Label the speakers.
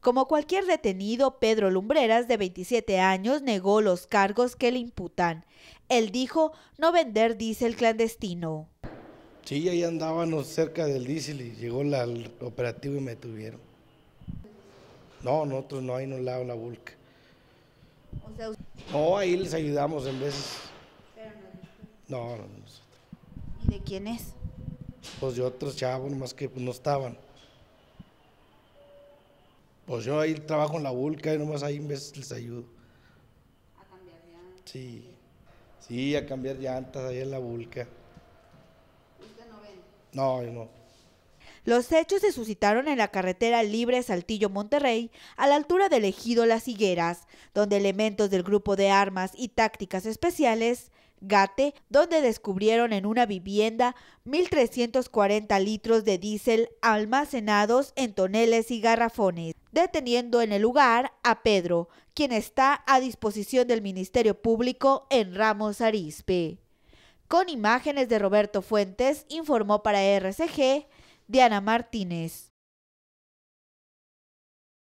Speaker 1: Como cualquier detenido, Pedro Lumbreras, de 27 años, negó los cargos que le imputan. Él dijo no vender diésel clandestino.
Speaker 2: Sí, ahí andábamos cerca del diésel y llegó el operativo y me tuvieron. No, nosotros no, ahí no lado la vulca.
Speaker 3: O sea, no,
Speaker 2: ahí les ayudamos en veces. no. No, nosotros. ¿Y de quién Pues de otros chavos, más que no estaban. Pues yo ahí trabajo en la vulca y nomás ahí les ayudo. A cambiar llantas. Sí, sí, a cambiar llantas ahí en la vulca. ¿Usted no No, yo no. Los hechos se suscitaron en la
Speaker 1: carretera libre Saltillo-Monterrey, a la altura del ejido Las Higueras, donde elementos del grupo de armas y tácticas especiales Gate, donde descubrieron en una vivienda 1.340 litros de diésel almacenados en toneles y garrafones, deteniendo en el lugar a Pedro, quien está a disposición del Ministerio Público en Ramos Arizpe. Con imágenes de Roberto Fuentes, informó para RCG Diana Martínez.